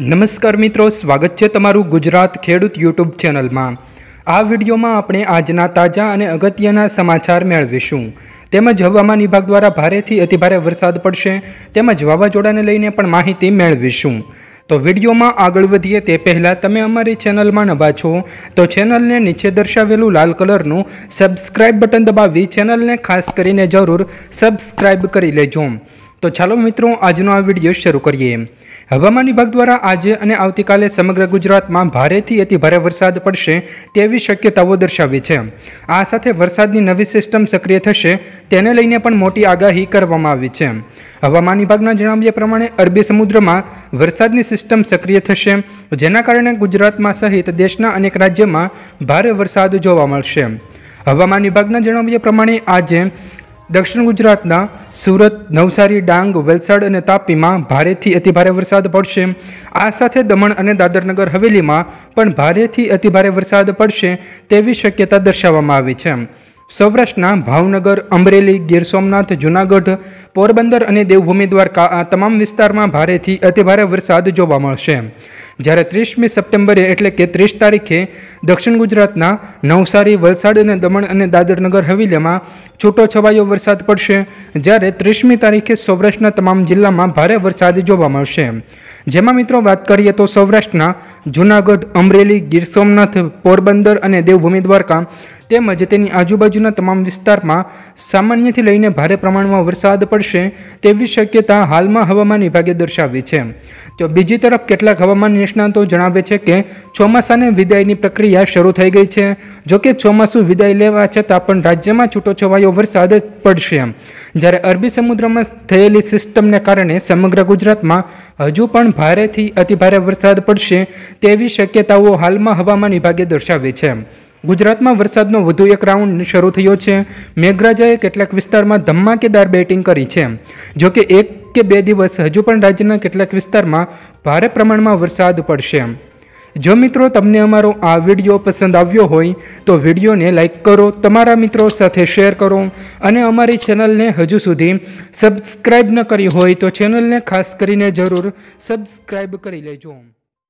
નમસ્કાર મિત્રો સ્વાગત છે તમારું ગુજરાત ખેડૂત યુટ્યુબ ચેનલમાં આ વિડીયોમાં આપણે આજના તાજા અને અગત્યના સમાચાર મેળવીશું તેમજ હવામાન વિભાગ દ્વારા ભારેથી અતિભારે વરસાદ પડશે તેમજ વાવાઝોડાને લઈને પણ માહિતી મેળવીશું તો વિડીયોમાં આગળ વધીએ તે પહેલાં તમે અમારી ચેનલમાં નવા છો તો ચેનલને નીચે દર્શાવેલું લાલ કલરનું સબસ્ક્રાઇબ બટન દબાવી ચેનલને ખાસ કરીને જરૂર સબસ્ક્રાઇબ કરી લેજો તો ચાલો મિત્રો આજનો આ વિડીયો શરૂ કરીએ હવામાન વિભાગ દ્વારા આજે અને આવતીકાલે સમગ્ર ગુજરાતમાં ભારેથી અતિ ભારે વરસાદ પડશે તેવી શક્યતાઓ દર્શાવી છે આ સાથે વરસાદની નવી સિસ્ટમ સક્રિય થશે તેને લઈને પણ મોટી આગાહી કરવામાં આવી છે હવામાન વિભાગના જણાવ્યા પ્રમાણે અરબી સમુદ્રમાં વરસાદની સિસ્ટમ સક્રિય થશે જેના કારણે ગુજરાતમાં સહિત દેશના અનેક રાજ્યમાં ભારે વરસાદ જોવા મળશે હવામાન વિભાગના જણાવ્યા પ્રમાણે આજે દક્ષિણ ગુજરાતના સુરત નવસારી ડાંગ વલસાડ અને તાપીમાં ભારેથી અતિભારે વરસાદ પડશે આ સાથે દમણ અને દાદરનગર હવેલીમાં પણ ભારેથી અતિભારે વરસાદ પડશે તેવી શક્યતા દર્શાવવામાં આવી છે સૌરાષ્ટ્રના ભાવનગર અમરેલી ગીર સોમનાથ જૂનાગઢ પોરબંદર અને દેવભૂમિ દ્વારકા આ તમામ વિસ્તારમાં ભારેથી અતિભારે વરસાદ જોવા મળશે જ્યારે ત્રીસમી સપ્ટેમ્બરે એટલે કે ત્રીસ તારીખે દક્ષિણ ગુજરાતના નવસારી વલસાડ અને દમણ અને દાદરનગર હવેલીમાં છૂટો છવાયો વરસાદ પડશે જ્યારે ત્રીસમી તારીખે સૌરાષ્ટ્રના તમામ જિલ્લામાં ભારે વરસાદ જોવા મળશે જેમાં મિત્રો વાત કરીએ તો સૌરાષ્ટ્રના જૂનાગઢ અમરેલી ગીર સોમનાથ પોરબંદર અને દેવભૂમિ દ્વારકા તેમજ તેની આજુબાજુના તમામ વિસ્તારમાં સામાન્યથી લઈને ભારે પ્રમાણમાં વરસાદ પડશે તેવી શક્યતા હાલમાં હવામાન વિભાગે દર્શાવી છે તો બીજી તરફ કેટલાક હવામાન નિષ્ણાંતો જણાવે છે કે ચોમાસાને વિદાયની પ્રક્રિયા શરૂ થઈ ગઈ છે જોકે ચોમાસું વિદાય લેવા છતાં પણ રાજ્યમાં છૂટોછવાયો વરસાદ પડશે જ્યારે અરબી સમુદ્રમાં થયેલી સિસ્ટમને કારણે સમગ્ર ગુજરાતમાં હજુ પણ ભારેથી અતિભારે વરસાદ પડશે તેવી શક્યતાઓ હાલમાં હવામાન વિભાગે દર્શાવી છે ગુજરાતમાં વરસાદનો વધુ એક રાઉન્ડ શરૂ થયો છે મેઘરાજાએ કેટલાક વિસ્તારમાં ધમાકેદાર બેટિંગ કરી છે જોકે એક કે બે દિવસ હજુ પણ રાજ્યના કેટલાક વિસ્તારમાં ભારે પ્રમાણમાં વરસાદ પડશે જો મિત્રો તમને અમારો આ વિડીયો પસંદ આવ્યો હોય તો વિડીયોને લાઇક કરો તમારા મિત્રો સાથે શેર કરો અને અમારી ચેનલને હજુ સુધી સબસ્ક્રાઈબ ન કરી હોય તો ચેનલને ખાસ કરીને જરૂર સબસ્ક્રાઈબ કરી લેજો